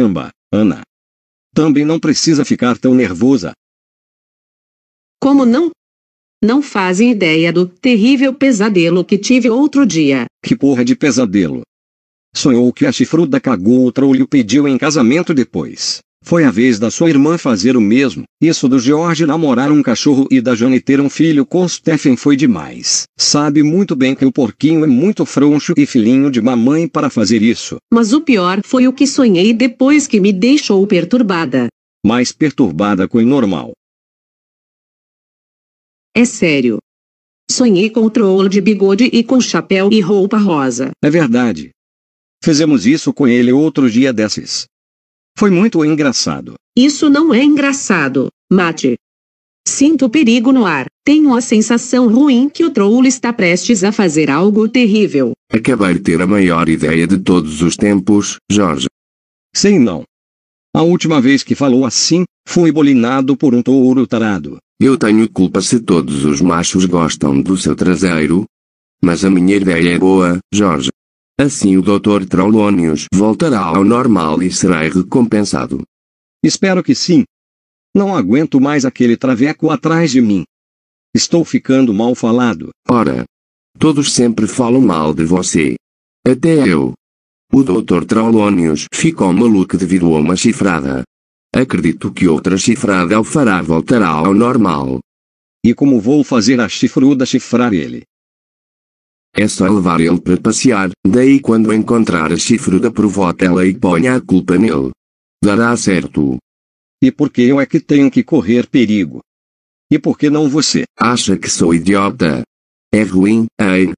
Caramba, Ana. Também não precisa ficar tão nervosa. Como não? Não fazem ideia do terrível pesadelo que tive outro dia. Que porra de pesadelo? Sonhou que a chifruda cagou o ou e pediu em casamento depois. Foi a vez da sua irmã fazer o mesmo. Isso do George namorar um cachorro e da Jane ter um filho com Stephen foi demais. Sabe muito bem que o porquinho é muito frouxo e filhinho de mamãe para fazer isso. Mas o pior foi o que sonhei depois que me deixou perturbada. Mais perturbada que o normal. É sério. Sonhei com o troll de bigode e com chapéu e roupa rosa. É verdade. Fizemos isso com ele outro dia desses. Foi muito engraçado. Isso não é engraçado, mate. Sinto perigo no ar. Tenho a sensação ruim que o Troll está prestes a fazer algo terrível. É Acabei de ter a maior ideia de todos os tempos, Jorge. Sim, não. A última vez que falou assim, foi bolinado por um touro tarado. Eu tenho culpa se todos os machos gostam do seu traseiro. Mas a minha ideia é boa, Jorge. Assim o Dr. Trollonius voltará ao normal e será recompensado. Espero que sim. Não aguento mais aquele traveco atrás de mim. Estou ficando mal falado. Ora, todos sempre falam mal de você. Até eu. O Dr. Trollonius ficou maluco devido a uma chifrada. Acredito que outra chifrada o fará voltará ao normal. E como vou fazer a chifruda chifrar ele? É só levar ele para passear, daí quando encontrar a chifruda provoca ela e ponha a culpa nele. Dará certo. E por que eu é que tenho que correr perigo? E por que não você? Acha que sou idiota? É ruim, hein?